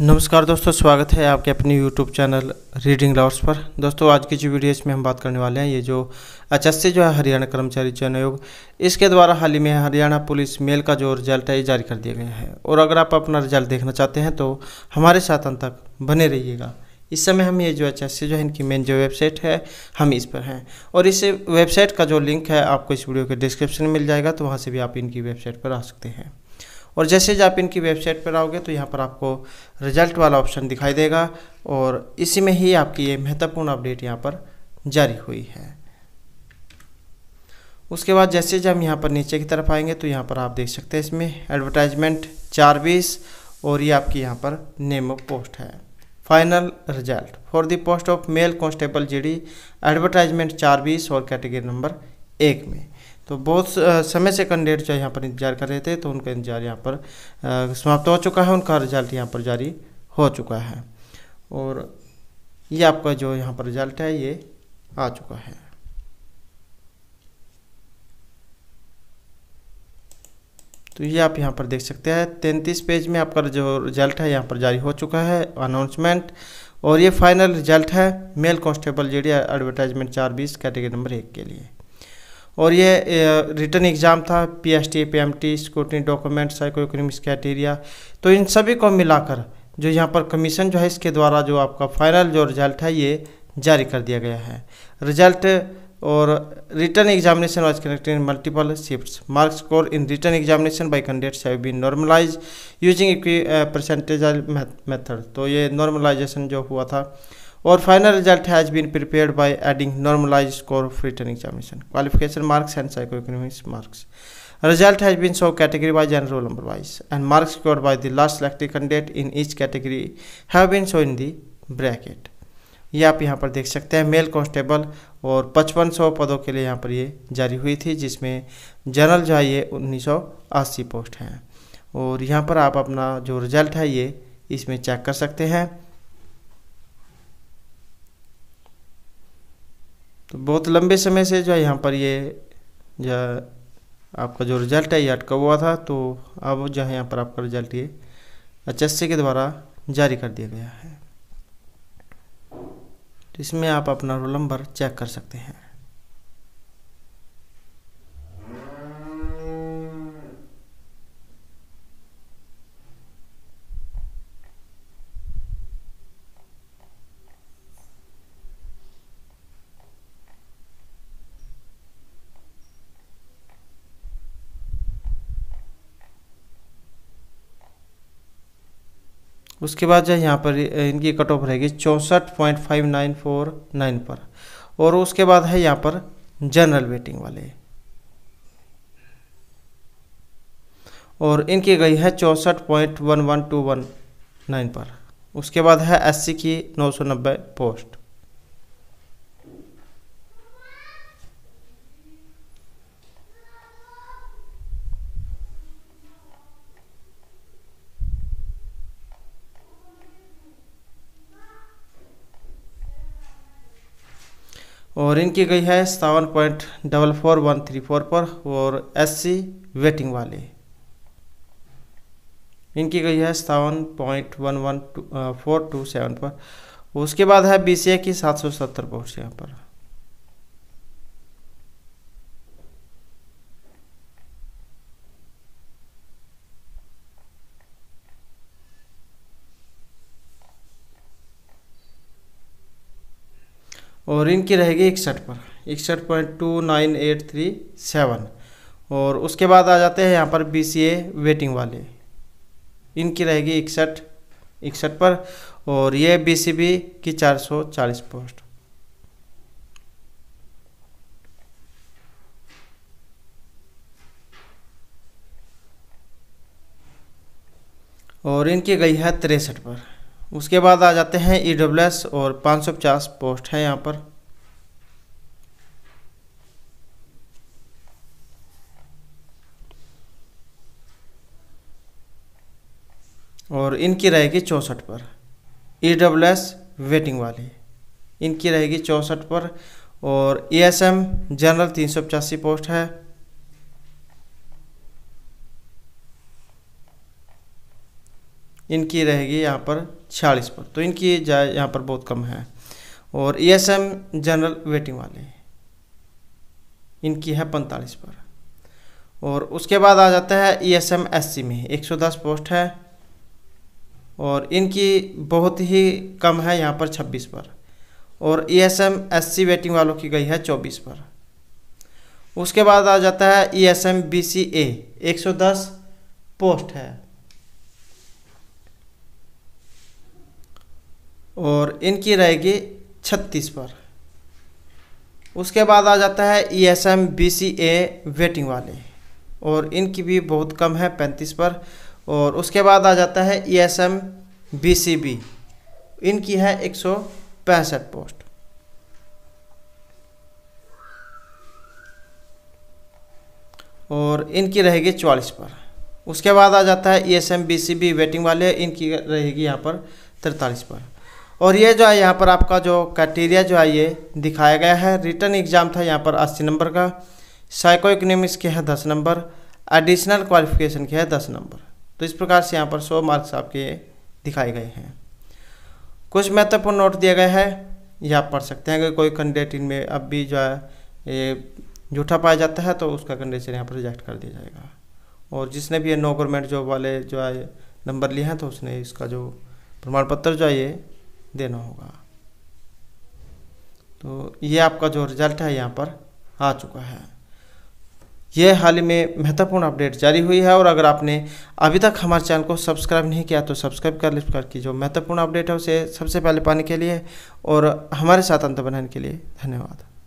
नमस्कार दोस्तों स्वागत है आपके अपने यूट्यूब चैनल रीडिंग लॉर्स पर दोस्तों आज की जो वीडियो इसमें हम बात करने वाले हैं ये जो एचएससी जो है हरियाणा कर्मचारी चयन आयोग इसके द्वारा हाल ही में हरियाणा पुलिस मेल का जो रिजल्ट है ये जारी कर दिया गया है और अगर आप अपना रिजल्ट देखना चाहते हैं तो हमारे साथ अंत तक बने रहिएगा इस समय हम ये जो एच एस जो है इनकी मेन जो वेबसाइट है हम इस पर हैं और इस वेबसाइट का जो लिंक है आपको इस वीडियो के डिस्क्रिप्शन में मिल जाएगा तो वहाँ से भी आप इनकी वेबसाइट पर आ सकते हैं और जैसे जैसे आप इनकी वेबसाइट पर आओगे तो यहाँ पर आपको रिजल्ट वाला ऑप्शन दिखाई देगा और इसी में ही आपकी ये महत्वपूर्ण अपडेट यहाँ पर जारी हुई है उसके बाद जैसे जैसे हम यहाँ पर नीचे की तरफ आएंगे तो यहाँ पर आप देख सकते हैं इसमें एडवर्टाइजमेंट चार बीस और ये आपकी यहाँ पर नेम ऑफ पोस्ट है final result for the post of male constable GD advertisement चार बीस और कैटेगरी नंबर एक में तो बहुत समय से कैंडिडेट जो यहाँ पर इंतजार कर रहे थे तो उनका इंतजार यहाँ पर समाप्त हो चुका है उनका रिजल्ट यहाँ पर जारी हो चुका है और ये आपका जो यहाँ पर रिजल्ट है ये आ चुका है तो ये आप यहाँ पर देख सकते हैं तैंतीस पेज में आपका जो रिजल्ट है यहाँ पर जारी हो चुका है अनाउंसमेंट और ये फाइनल रिजल्ट है मेल कांस्टेबल जेडी एडवर्टाइजमेंट चार बीस कैटेगरी नंबर एक के लिए और ये रिटर्न एग्ज़ाम था P S T P M T scrutiny document socio economics criteria तो इन सभी को मिलाकर जो यहाँ पर कमीशन जो है इसके द्वारा जो आपका फाइनल जो रिजल्ट है ये जारी कर दिया गया है रिजल्ट और written examination was conducted in multiple shifts marks score in written examination by candidates have been normalise using percentage method तो ये नॉर्मलाइजेशन जो हुआ था और final result has been prepared by adding normalise score of written examination qualification marks and socio economics marks result has been shown category wise and roll number wise and marks score by the last selected candidate in each category have been shown in the bracket ये आप यहाँ पर देख सकते हैं mail constable और 5500 पदों के लिए यहाँ पर ये जारी हुई थी जिसमें जनरल जो है ये अस्सी पोस्ट हैं और यहाँ पर आप अपना जो रिजल्ट है ये इसमें चेक कर सकते हैं तो बहुत लंबे समय से जो है यहाँ पर ये जो आपका जो रिजल्ट है ये अटका हुआ था तो अब जो है यहाँ पर आपका रिजल्ट ये सी के द्वारा जारी कर दिया गया है तो इसमें आप अपना रोल नंबर चेक कर सकते हैं उसके बाद जो यहाँ पर इनकी कट ऑफ रहेगी चौंसठ point five nine four nine पर और उसके बाद है यहाँ पर जनरल वेटिंग वाले और इनकी गई है चौंसठ point one one two one nine पर उसके बाद है एससी की नौ सौ नब्बे पोस्ट और इनकी गई है seven point double four one three four पर और एससी वेटिंग वाले इनकी गई है seven point one one two four two seven पर उसके बाद है बी की सात सौ सत्तर पहुँच यहाँ पर और इनकी रहेगी इकसठ पर इकसठ point two nine eight three seven और उसके बाद आ जाते हैं यहाँ पर बी सी ए वेटिंग वाले इनकी रहेगी इकसठ इकसठ पर और ये बी सी बी की चार सौ चालीस पोस्ट और इनकी गई है तिरसठ पर उसके बाद आ जाते हैं ई e एस और पाँच सौ पचास पोस्ट है यहाँ पर और इनकी रहेगी चौंसठ पर ई डब्ल्यू एस वेटिंग वाली इनकी रहेगी चौंसठ पर और ई एस एम जनरल तीन सौ पचासी पोस्ट है इनकी रहेगी यहाँ पर छियालीस पर तो इनकी जाए यहाँ पर बहुत कम है और E S M general waiting वाले इनकी है पैंतालीस पर और उसके बाद आ जाता है E S M S C में एक सौ दस पोस्ट है और इनकी बहुत ही कम है यहाँ पर छब्बीस पर और E S M S C waiting वालों की गई है चौबीस पर उसके बाद आ जाता है E S M B C A एक सौ दस पोस्ट है और इनकी रहेगी छत्तीस पर उसके बाद आ जाता है E S M B C A waiting वाले और इनकी भी बहुत कम है पैंतीस पर और उसके बाद आ जाता है E S M B C B इनकी है एक सौ पैंसठ पोस्ट और इनकी रहेगी चौलीस पर उसके बाद आ जाता है E S M B C B waiting वाले इनकी रहेगी यहाँ पर तिरतालीस पर और ये जो है यहाँ पर आपका जो क्राइटेरिया जो है ये दिखाया गया है रिटर्न एग्ज़ाम था यहाँ पर अस्सी नंबर का साइको इकोनॉमिक्स के है दस नंबर एडिशनल क्वालिफिकेशन के है दस नंबर तो इस प्रकार से यहाँ पर सौ मार्क्स आपके दिखाए गए हैं कुछ महत्वपूर्ण नोट दिया गया है ये आप पढ़ सकते हैं अगर कोई कैंडिडेट इनमें अब भी जो है ये झूठा पाया जाता है तो उसका कंडीशन यहाँ पर रिजेक्ट कर दिया जाएगा और जिसने भी ये नो गवर्नमेंट जॉब वाले जो है नंबर लिए हैं तो उसने इसका जो प्रमाण पत्र जो है ये देना होगा तो ये आपका जो रिजल्ट है यहाँ पर आ चुका है ये हाल ही में महत्वपूर्ण अपडेट जारी हुई है और अगर आपने अभी तक हमारे चैनल को सब्सक्राइब नहीं किया तो सब्सक्राइब कर कर की जो महत्वपूर्ण अपडेट है उसे सबसे पहले पाने के लिए और हमारे साथ अंत बनाने के लिए धन्यवाद